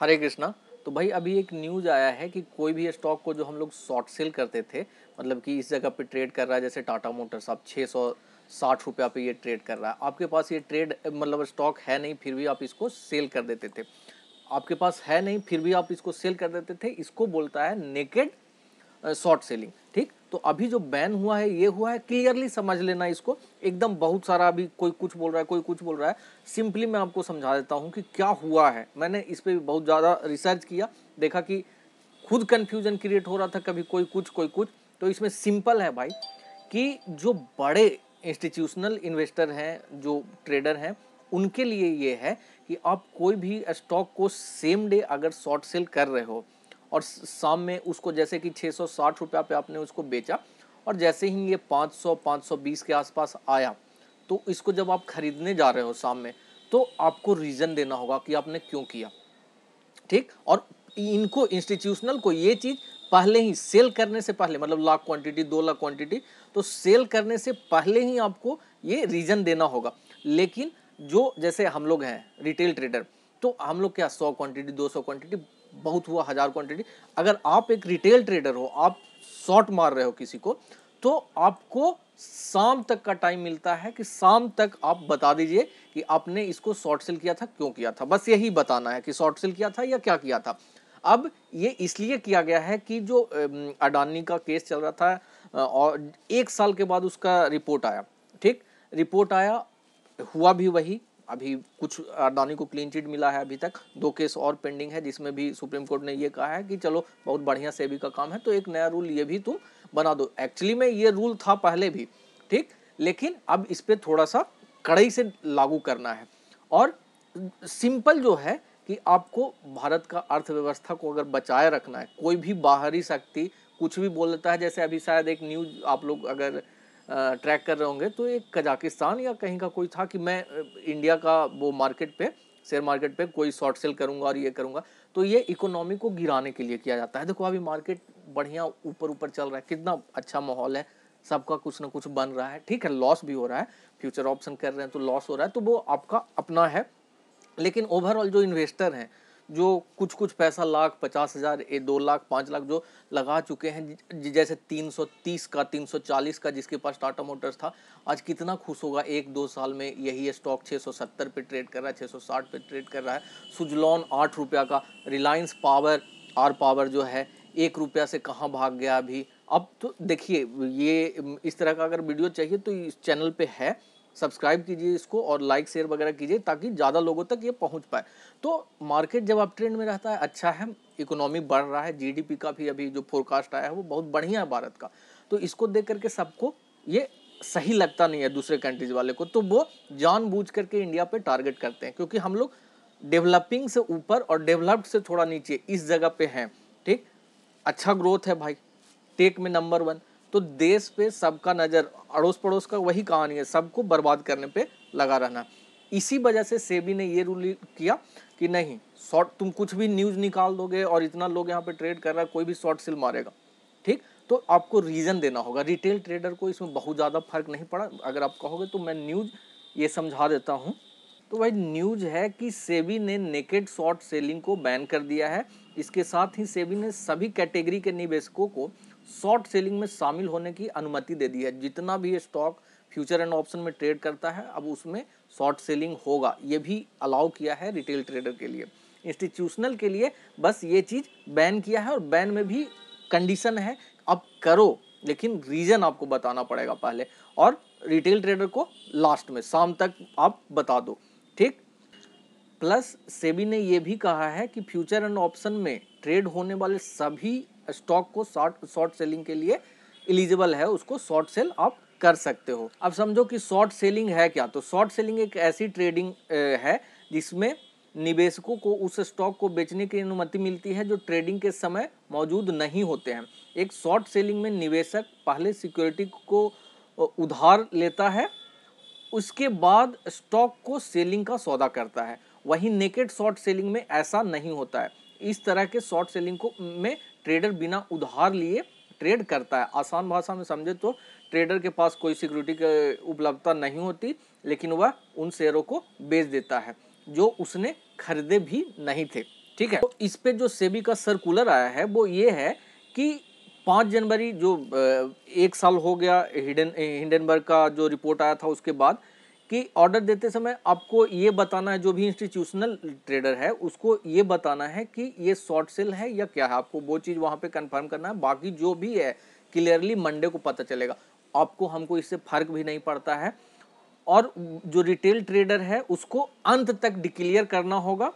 हरे कृष्णा तो भाई अभी एक न्यूज आया है कि कोई भी स्टॉक को जो हम लोग शॉर्ट सेल करते थे मतलब कि इस जगह पे ट्रेड कर रहा है जैसे टाटा मोटर्स आप छः सौ साठ रुपया पे ये ट्रेड कर रहा है आपके पास ये ट्रेड मतलब स्टॉक है नहीं फिर भी आप इसको सेल कर देते थे आपके पास है नहीं फिर भी आप इसको सेल कर देते थे इसको बोलता है नेकेड शॉर्ट सेलिंग ठीक तो अभी जो बैन हुआ है ये हुआ है क्लियरली समझ लेना इसको एकदम बहुत सारा अभी कोई कुछ बोल रहा है कोई कुछ बोल रहा है सिंपली मैं आपको समझा देता हूँ कि क्या हुआ है मैंने इस पर बहुत ज़्यादा रिसर्च किया देखा कि खुद कन्फ्यूजन क्रिएट हो रहा था कभी कोई कुछ कोई कुछ तो इसमें सिंपल है भाई कि जो बड़े इंस्टीट्यूशनल इन्वेस्टर हैं जो ट्रेडर हैं उनके लिए ये है कि आप कोई भी स्टॉक को सेम डे अगर शॉर्ट सेल कर रहे हो और शाम में उसको जैसे कि छः सौ साठ रुपया पे आपने उसको बेचा और जैसे ही ये पाँच सौ पाँच सौ बीस के आसपास आया तो इसको जब आप खरीदने जा रहे हो शाम में तो आपको रीज़न देना होगा कि आपने क्यों किया ठीक और इनको इंस्टीट्यूशनल को ये चीज़ पहले ही सेल करने से पहले मतलब लाख क्वांटिटी दो लाख क्वांटिटी तो सेल करने से पहले ही आपको ये रीज़न देना होगा लेकिन जो जैसे हम लोग हैं रिटेल ट्रेडर तो हम लोग क्या सौ क्वांटिटी दो सौ क्वांटिटी बहुत हुआ हज़ार क्वांटिटी अगर आप एक रिटेल ट्रेडर हो आप शॉर्ट मार रहे हो किसी को तो आपको शाम तक का टाइम मिलता है कि शाम तक आप बता दीजिए कि आपने इसको शॉर्ट सेल किया था क्यों किया था बस यही बताना है कि शॉर्ट सेल किया था या क्या किया था अब ये इसलिए किया गया है कि जो अडानी का केस चल रहा था और एक साल के बाद उसका रिपोर्ट आया ठीक रिपोर्ट आया हुआ भी वही अभी कुछ अडानी को क्लीन चिट मिला है अभी तक दो केस और पेंडिंग है जिसमें भी सुप्रीम कोर्ट ने ये कहा है कि चलो बहुत बढ़िया सेबी का काम है तो एक नया रूल ये भी तुम बना दो एक्चुअली में ये रूल था पहले भी ठीक लेकिन अब इस पर थोड़ा सा कड़ाई से लागू करना है और सिंपल जो है कि आपको भारत का अर्थव्यवस्था को अगर बचाए रखना है कोई भी बाहरी शक्ति कुछ भी बोल देता है जैसे अभी शायद एक न्यूज आप लोग अगर ट्रैक कर रहे होंगे तो एक कजाकिस्तान या कहीं का कोई था कि मैं इंडिया का वो मार्केट पे शेयर मार्केट पे कोई शॉर्ट सेल करूंगा और ये करूंगा तो ये इकोनॉमी को गिराने के लिए किया जाता है देखो अभी मार्केट बढ़िया ऊपर ऊपर चल रहा है कितना अच्छा माहौल है सबका कुछ ना कुछ बन रहा है ठीक है लॉस भी हो रहा है फ्यूचर ऑप्शन कर रहे हैं तो लॉस हो रहा है तो वो आपका अपना है लेकिन ओवरऑल जो इन्वेस्टर हैं जो कुछ कुछ पैसा लाख पचास हज़ार दो लाख पाँच लाख जो लगा चुके हैं जैसे तीन सौ तीस का तीन सौ चालीस का जिसके पास टाटा मोटर्स था आज कितना खुश होगा एक दो साल में यही स्टॉक छः सौ सत्तर पर ट्रेड कर रहा है छः सौ साठ पर ट्रेड कर रहा है सुजलॉन आठ रुपया का रिलायंस पावर आर पावर जो है एक रुपया से कहाँ भाग गया अभी अब तो देखिए ये इस तरह का अगर वीडियो चाहिए तो इस चैनल पे है सब्सक्राइब कीजिए इसको और लाइक शेयर वगैरह कीजिए ताकि ज़्यादा लोगों तक ये पहुंच पाए तो मार्केट जब आप ट्रेंड में रहता है अच्छा है इकोनॉमी बढ़ रहा है जीडीपी का भी अभी जो फोरकास्ट आया है वो बहुत बढ़िया है भारत का तो इसको देख करके सबको ये सही लगता नहीं है दूसरे कंट्रीज वाले को तो वो जान करके इंडिया पर टारगेट करते हैं क्योंकि हम लोग डेवलपिंग से ऊपर और डेवलप्ड से थोड़ा नीचे इस जगह पे हैं ठीक अच्छा ग्रोथ है भाई टेक में नंबर वन तो देश पे सबका नज़र अड़ोस पड़ोस का वही कहानी है सबको बर्बाद करने पे लगा रहना इसी वजह से सेबी ने ये रूल किया कि नहीं शॉर्ट तुम कुछ भी न्यूज़ निकाल दोगे और इतना लोग यहाँ पे ट्रेड कर रहा है कोई भी शॉर्ट सेल मारेगा ठीक तो आपको रीज़न देना होगा रिटेल ट्रेडर को इसमें बहुत ज़्यादा फर्क नहीं पड़ा अगर आप कहोगे तो मैं न्यूज़ ये समझा देता हूँ तो भाई न्यूज है कि सेबी ने नेकेड शॉर्ट सेलिंग को बैन कर दिया है इसके साथ ही सेबी ने सभी कैटेगरी के निवेशकों को शॉर्ट सेलिंग में शामिल होने की अनुमति दे दी है जितना भी स्टॉक फ्यूचर एंड ऑप्शन में ट्रेड करता है अब उसमें शॉर्ट सेलिंग होगा ये भी अलाउ किया है रिटेल ट्रेडर के लिए इंस्टीट्यूशनल के लिए बस ये चीज़ बैन किया है और बैन में भी कंडीशन है अब करो लेकिन रीज़न आपको बताना पड़ेगा पहले और रिटेल ट्रेडर को लास्ट में शाम तक आप बता दो ठीक प्लस सेबी ने यह भी कहा है कि फ्यूचर एंड ऑप्शन में ट्रेड होने वाले सभी स्टॉक को शॉर्ट शॉर्ट सेलिंग के लिए एलिजिबल है उसको शॉर्ट सेल आप कर सकते हो अब समझो कि शॉर्ट सेलिंग है क्या तो शॉर्ट सेलिंग एक ऐसी ट्रेडिंग है जिसमें निवेशकों को उस स्टॉक को बेचने की अनुमति मिलती है जो ट्रेडिंग के समय मौजूद नहीं होते हैं एक शॉर्ट सेलिंग में निवेशक पहले सिक्योरिटी को उधार लेता है उसके बाद स्टॉक को सेलिंग का सौदा करता है वहीं नेकेड शॉर्ट सेलिंग में ऐसा नहीं होता है इस तरह के शॉर्ट सेलिंग को में ट्रेडर बिना उधार लिए ट्रेड करता है आसान भाषा में समझे तो ट्रेडर के पास कोई सिक्योरिटी की उपलब्धता नहीं होती लेकिन वह उन शेयरों को बेच देता है जो उसने खरीदे भी नहीं थे ठीक है तो इस पे जो सेबी का सर्कुलर आया है वो ये है कि पाँच जनवरी जो एक साल हो गया हिडन हिंडनबर्ग का जो रिपोर्ट आया था उसके बाद कि ऑर्डर देते समय आपको ये बताना है जो भी इंस्टीट्यूशनल ट्रेडर है उसको ये बताना है कि ये शॉर्ट सेल है या क्या है आपको वो चीज़ वहाँ पे कंफर्म करना है बाकी जो भी है क्लियरली मंडे को पता चलेगा आपको हमको इससे फर्क भी नहीं पड़ता है और जो रिटेल ट्रेडर है उसको अंत तक डिक्लेयर करना होगा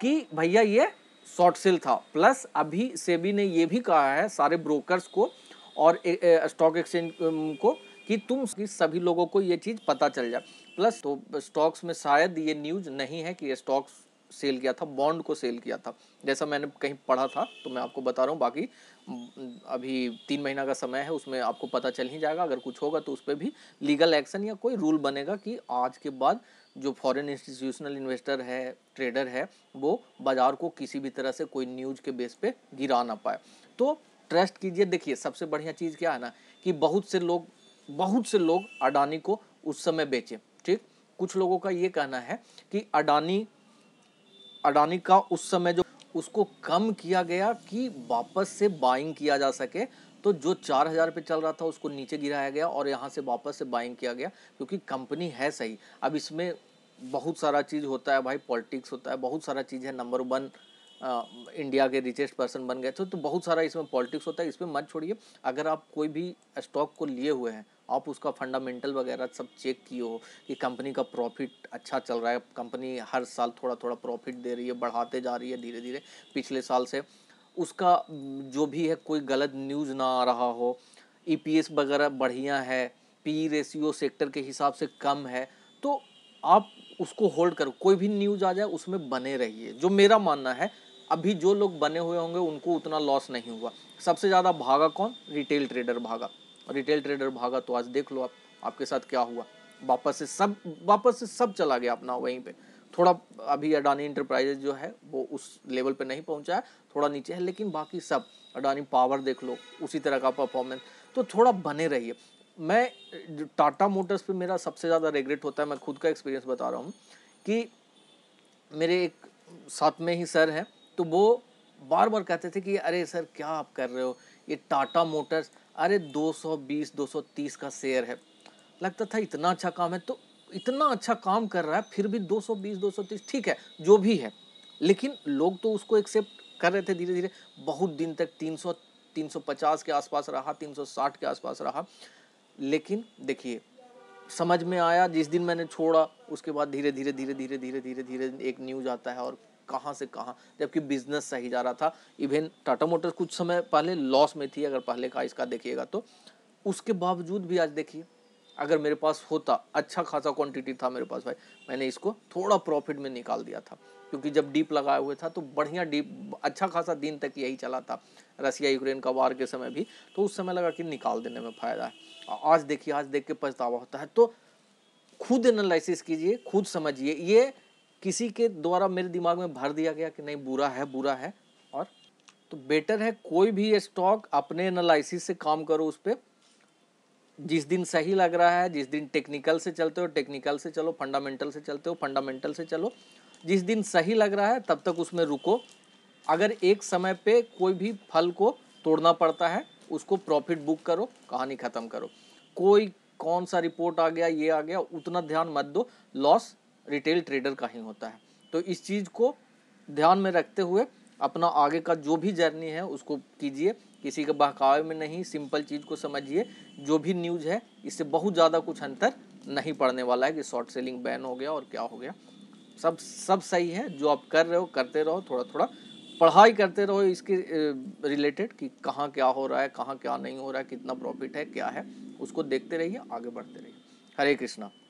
कि भैया ये शॉर्ट सेल था प्लस अभी सेबी ने ये भी कहा है सारे ब्रोकर्स को और स्टॉक एक्सचेंज को कि तुम सभी लोगों को ये चीज़ पता चल जाए प्लस तो स्टॉक्स में शायद ये न्यूज नहीं है कि स्टॉक्स सेल किया था बॉन्ड को सेल किया था जैसा मैंने कहीं पढ़ा था तो मैं आपको बता रहा हूँ बाकी अभी तीन महीना का समय है उसमें आपको पता चल ही जाएगा अगर कुछ होगा तो उस पर भी लीगल एक्शन या कोई रूल बनेगा कि आज के बाद जो फॉरेन इंस्टीट्यूशनल इन्वेस्टर है ट्रेडर है वो बाज़ार को किसी भी तरह से कोई न्यूज़ के बेस पे गिरा ना पाए तो ट्रस्ट कीजिए देखिए सबसे बढ़िया चीज़ क्या है ना कि बहुत से लोग बहुत से लोग अडानी को उस समय बेचे ठीक कुछ लोगों का ये कहना है कि अडानी अडानी का उस समय जो उसको कम किया गया कि वापस से बाइंग किया जा सके तो जो चार हज़ार पे चल रहा था उसको नीचे गिराया गया और यहाँ से वापस से बाइंग किया गया क्योंकि कंपनी है सही अब इसमें बहुत सारा चीज़ होता है भाई पॉलिटिक्स होता है बहुत सारा चीज़ है नंबर वन इंडिया के रिचेस्ट पर्सन बन गए थे तो बहुत सारा इसमें पॉलिटिक्स होता है इसमें मत छोड़िए अगर आप कोई भी स्टॉक को लिए हुए हैं आप उसका फंडामेंटल वगैरह सब चेक किए हो कि कंपनी का प्रॉफिट अच्छा चल रहा है कंपनी हर साल थोड़ा थोड़ा प्रॉफिट दे रही है बढ़ाते जा रही है धीरे धीरे पिछले साल से उसका जो भी है कोई गलत न्यूज़ ना आ रहा हो ई e वगैरह बढ़िया है पी रेशियो सेक्टर के हिसाब से कम है तो आप उसको होल्ड करो कोई भी न्यूज़ आ जाए उसमें बने रहिए जो मेरा मानना है अभी जो लोग बने हुए होंगे उनको उतना लॉस नहीं हुआ सबसे ज़्यादा भागा कौन रिटेल ट्रेडर भागा रिटेल ट्रेडर भागा तो आज देख लो आप आपके साथ क्या हुआ वापस से सब वापस से सब चला गया अपना वहीं पे थोड़ा अभी अडानी इंटरप्राइजेज जो है वो उस लेवल पे नहीं पहुंचा है थोड़ा नीचे है लेकिन बाकी सब अडानी पावर देख लो उसी तरह का परफॉर्मेंस तो थोड़ा बने रहिए मैं टाटा मोटर्स पे मेरा सबसे ज़्यादा रिग्रेट होता है मैं खुद का एक्सपीरियंस बता रहा हूँ कि मेरे एक साथ में ही सर हैं तो वो बार बार कहते थे कि अरे सर क्या आप कर रहे हो ये टाटा मोटर्स अरे 220 230 का शेयर है लगता था इतना अच्छा काम है तो इतना अच्छा काम कर रहा है फिर भी 220 230 ठीक है जो भी है लेकिन लोग तो उसको एक्सेप्ट कर रहे थे धीरे धीरे बहुत दिन तक 300 350 के आसपास रहा 360 के आसपास रहा लेकिन देखिए समझ में आया जिस दिन मैंने छोड़ा उसके बाद धीरे धीरे धीरे धीरे धीरे धीरे धीरे एक न्यूज आता है और कहाँ से कहाँ जबकि बिजनेस सही जा रहा था इवन टाटा मोटर्स कुछ समय पहले लॉस में थी अगर पहले का इसका देखिएगा तो उसके बावजूद भी आज देखिए अगर मेरे पास होता अच्छा खासा क्वांटिटी था मेरे पास भाई मैंने इसको थोड़ा प्रॉफिट में निकाल दिया था क्योंकि जब डीप लगाया हुए था तो बढ़िया डीप अच्छा खासा दिन तक यही चला था रसिया यूक्रेन का वार के समय भी तो उस समय लगा कि निकाल देने में फ़ायदा है आज देखिए आज देख के पछतावा होता है तो खुद एनालिसिस कीजिए खुद समझिए ये किसी के द्वारा मेरे दिमाग में भर दिया गया कि नहीं बुरा है बुरा है और तो बेटर है कोई भी स्टॉक अपने एनालिसिस से काम करो उस पर जिस दिन सही लग रहा है जिस दिन टेक्निकल से चलते हो टेक्निकल से चलो फंडामेंटल से चलते हो फंडामेंटल से चलो जिस दिन सही लग रहा है तब तक उसमें रुको अगर एक समय पे कोई भी फल को तोड़ना पड़ता है उसको प्रॉफिट बुक करो कहानी ख़त्म करो कोई कौन सा रिपोर्ट आ गया ये आ गया उतना ध्यान मत दो लॉस रिटेल ट्रेडर का ही होता है तो इस चीज़ को ध्यान में रखते हुए अपना आगे का जो भी जर्नी है उसको कीजिए किसी के बहकावे में नहीं सिंपल चीज़ को समझिए जो भी न्यूज़ है इससे बहुत ज़्यादा कुछ अंतर नहीं पड़ने वाला है कि शॉर्ट सेलिंग बैन हो गया और क्या हो गया सब सब सही है जो आप कर रहे हो करते रहो थोड़ा थोड़ा पढ़ाई करते रहो इसके रिलेटेड कि कहाँ क्या हो रहा है कहाँ क्या नहीं हो रहा है कितना प्रॉफिट है क्या है उसको देखते रहिए आगे बढ़ते रहिए हरे कृष्णा